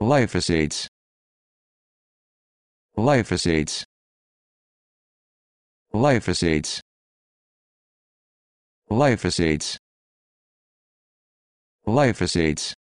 Lyphosates. Lyphosates. Lyphosates. Lyphosates. Lyphosates.